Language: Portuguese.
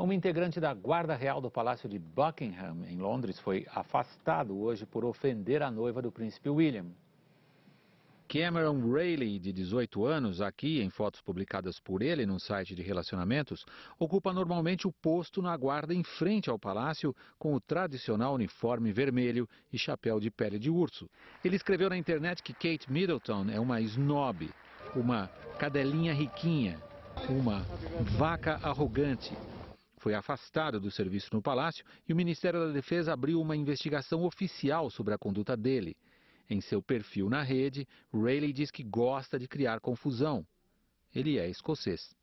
Um integrante da Guarda Real do Palácio de Buckingham, em Londres, foi afastado hoje por ofender a noiva do príncipe William. Cameron Rayleigh, de 18 anos, aqui em fotos publicadas por ele num site de relacionamentos, ocupa normalmente o posto na guarda em frente ao palácio com o tradicional uniforme vermelho e chapéu de pele de urso. Ele escreveu na internet que Kate Middleton é uma snob, uma cadelinha riquinha, uma vaca arrogante foi afastado do serviço no Palácio e o Ministério da Defesa abriu uma investigação oficial sobre a conduta dele. Em seu perfil na rede, Rayleigh diz que gosta de criar confusão. Ele é escocês.